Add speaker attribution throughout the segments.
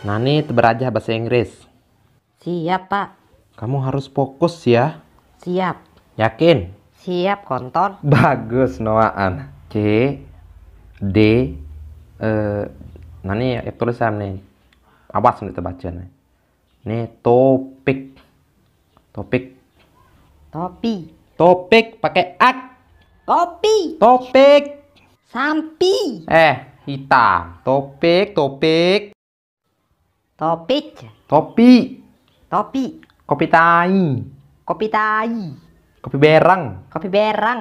Speaker 1: Nani beraja bahasa Inggris.
Speaker 2: Siap, Pak.
Speaker 1: Kamu harus fokus ya. Siap. Yakin?
Speaker 2: Siap, kontor.
Speaker 1: Bagus, Noaan. C, D, eh, Nani ya tulisan nih. Awas nih terbaca nih. Nih topik. Topik. Topi. Topik pakai ak. Kopi. Topik. Sampi. Eh, hitam. Topik, topik. Topik. Topi. Topi. Kopi tai. Kopi tai. Kopi berang. Kopi berang.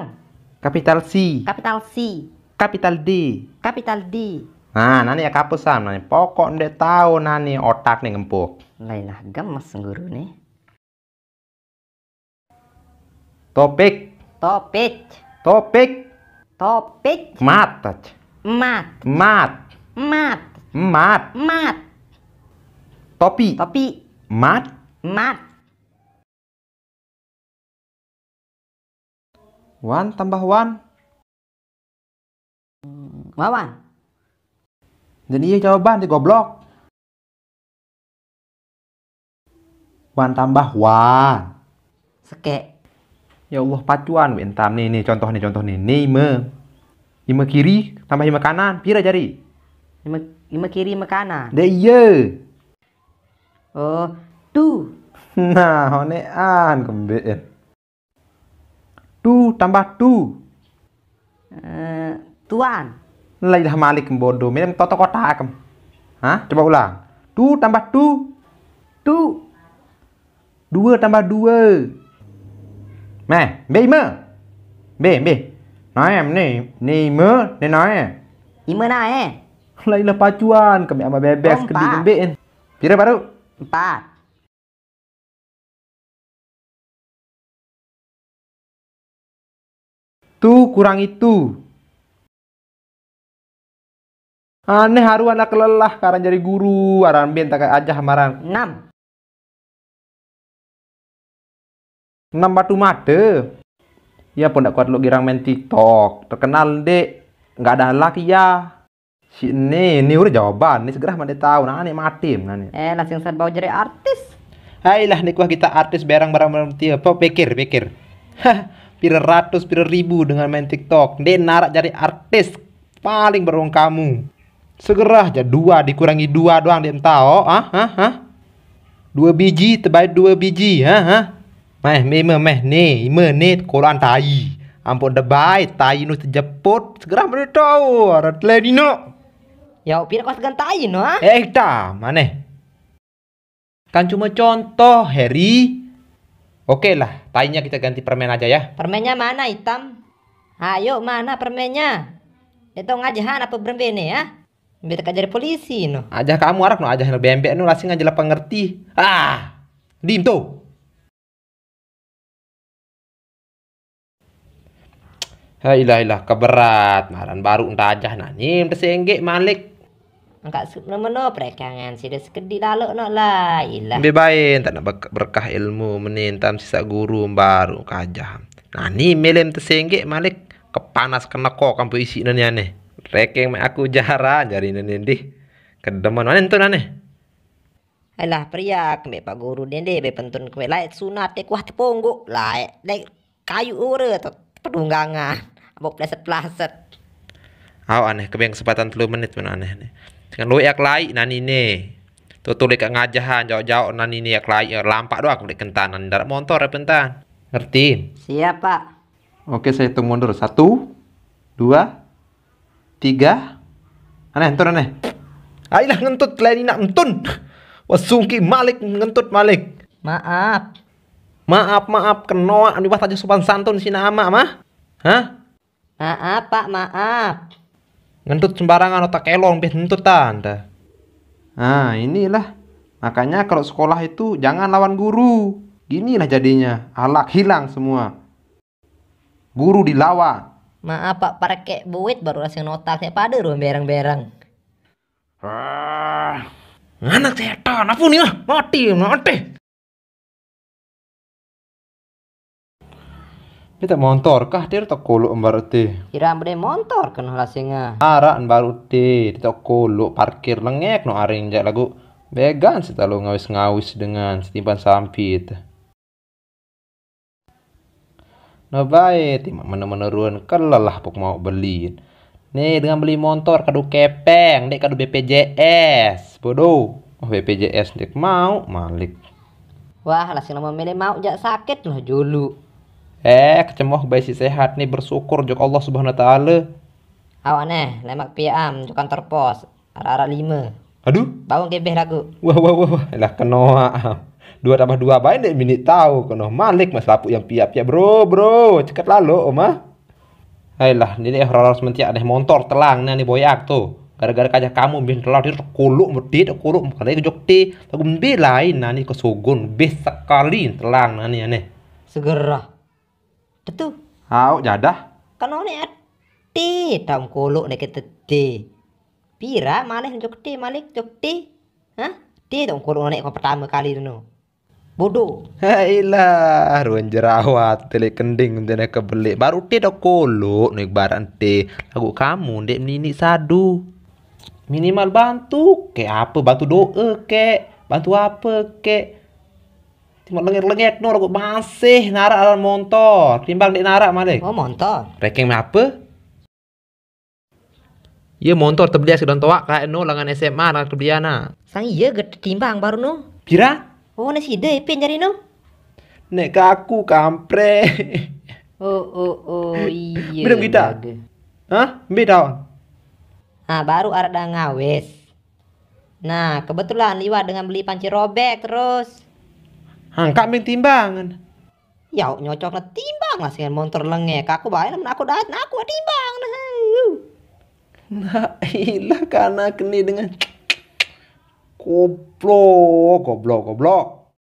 Speaker 1: kapital C. kapital C. kapital D. kapital D. Nah, nani ya kapusan nani. Pokok ndek tahu nani otak nih empuk. lainlah gemes guru nih. Topik. Topik. Topik. Topik. Mat. Mat. Mat.
Speaker 2: Mat. Mat. Mat
Speaker 1: topi topi mat mat wan tambah wan wawan dan iya jawaban di goblok wan tambah wan seke ya Allah pacuan entam nih nih contoh nih contoh nih nih me ima kiri tambah ima kanan pira jari
Speaker 2: ima ima kiri ima kanan
Speaker 1: deh iya Ờ, oh, tu. Nà, hôm an ăn cũng biết. Tu, tạm bạc tu. Ờ, eh, ha? tu ăn. Lấy là mà lì cũng bồn đồ, mấy em tỏ tỏ Tu, tạm tu. Tu. Dua, tambah dua. Mẹ, bê mơ. Bê, bê. Nói em, nè, nè mơ, nè nói em. Nè mơ nào em? Lấy kami ambil bebek ke di kembin. Pira baru.
Speaker 2: empat Tu kurang itu. Aneh haru anak lelah karena jadi guru,
Speaker 1: aran ben tak aja hamaran. Enam. Enam batu mata. Ya pun kuat lu girang main TikTok. Terkenal dek. Nggak ada laki ya. Si ini, ini udah jawaban, ini segera mana tahu, nah ini mati, nah ini. Eh, langsung bawa jadi artis. Hai lah, nih kita artis barang barang barang tiap, pikir pikir. Hah, pira ratus pira ribu dengan main TikTok, dia narak jadi artis paling berong kamu. Segera aja dua dikurangi dua doang dia tahu, oh, ah, ah, ah. Dua biji terbaik dua biji, ah, ah. Meh, meh, meh, nih, meh, nih, koran tai. Ampun debai, tai nus terjeput, segera beritahu, telah dinok. Ya pira kau gantain no? Ah? Eh ta, mana? Kan cuma contoh Harry. Oke lah, tainya kita ganti permen aja ya.
Speaker 2: Permennya mana hitam? Ayo mana permennya? Itu ngajahan apa berbene ya? Ah? Biar kajar polisi no.
Speaker 1: Aja kamu arak no aja no bembek no lasi aja pengerti. Ah, dim tuh. Hai lah keberat maran baru entah aja nanyim, nim malik
Speaker 2: Angkat sup meno perekangan sida sekedi lalok nak lah. Ilah. Lebih
Speaker 1: baik tak nak berkah ilmu menintam sisa guru baru kajah. Nah ni melem tersenggek malik kepanas kena kok kampu isi nani aneh. Rekeng mak aku jahara jari nani di. Kedemuan mana itu aneh.
Speaker 2: Alah pria kembe pak guru dende be pentun kembe sunat dek kuah tepungguk Laik dek kayu ure to pedunggangan. Abok pleset-pleset.
Speaker 1: Aw aneh kebeng kesempatan 3 menit mana aneh nih. Dengan lu ya lai nan ini. Tu tu lek ngajahan jauh-jauh nan ini ak lai eh, lampak doang lek kentan nan darat motor pentan. Ngerti? Siap, Pak. Oke, saya hitung mundur. Satu, dua, tiga. Aneh, entur aneh. Ailah ngentut lain nak entun. Wasungki Malik ngentut Malik. Maaf. Maaf, maaf. Kenoa anu tajuk sopan santun si nama mah. Hah? Maaf, Pak, maaf. Ngentut sembarangan otak elong, biar ngentut anda. Nah, inilah. Makanya kalau sekolah itu jangan lawan guru. gini lah jadinya, alak hilang semua. Guru dilawan.
Speaker 2: Maaf Pak, parke buit baru rasanya nota saya pada ruang berang-berang.
Speaker 1: Ah, anak setan, apa nih lah Mati, mati. Kita tak montor kah dia tak kolok embar uti?
Speaker 2: Kira ambede montor kan lasinga.
Speaker 1: Ara embar uti dia tak parkir lengek no aring lagu. Began sih lo ngawis-ngawis dengan setimpan sampit. No baik, timak menemeneruan kelelah pok mau beli. Nih dengan beli motor kado kepeng, dek kado BPJS. Bodoh. Oh BPJS dek mau malik.
Speaker 2: Wah, lasin nama milih mau jak sakit loh
Speaker 1: julu eh kecemoh baik si sehat nih bersyukur jok Allah subhanahu wa ta'ala
Speaker 2: nih, lemak piam jok kantor pos arah-arah lima aduh bau gebeh
Speaker 1: lagu wah wah wah wah lah kenoa dua tambah dua baik deh minit tahu Kena malik mas Lapuk yang piap-piap bro bro cekat lalu omah Ayolah, ini horor sementia ada motor telang nih boyak tuh gara-gara kajah kamu bin telah dia terkuluk medi terkuluk kali ke jokti lagu lain nani kesugun besak kali telang nani aneh segera Betul. Hau jadah.
Speaker 2: Kan one ati kolok kuluk te. tedi. Pira malih njok ti malih njok ti. Hah? Ti kolok kuluk kau pertama kali dulu.
Speaker 1: Bodoh. lah, ruan jerawat, telik kending untene kebelik. Baru ti dak kolok nek barang ti. Lagu kamu dek nini sadu. Minimal bantu ke apa bantu doa ke bantu apa ke mau lengket-lengket nur aku masih narak dalam motor. Timbang dek narak malik. Oh motor. Reking apa? Ya motor terbelia sedon tuak kayak nur lengan SMA dan terbelia ah. Sang iya
Speaker 2: gede timbang baru nu? Pira? Oh nasi deh pin jari no.
Speaker 1: Nek aku kampre.
Speaker 2: oh oh oh iya. Belum kita. Iya, Hah? Beda. Nah baru ada ngawes. Nah kebetulan liwat dengan beli panci robek terus. Angkat main timbangan. Ya nyocok lah timbang lah dengan motor lengek. Aku bayar namun aku dah, aku timbang.
Speaker 1: Nah, ilah karena kena dengan goblok, goblok, goblok.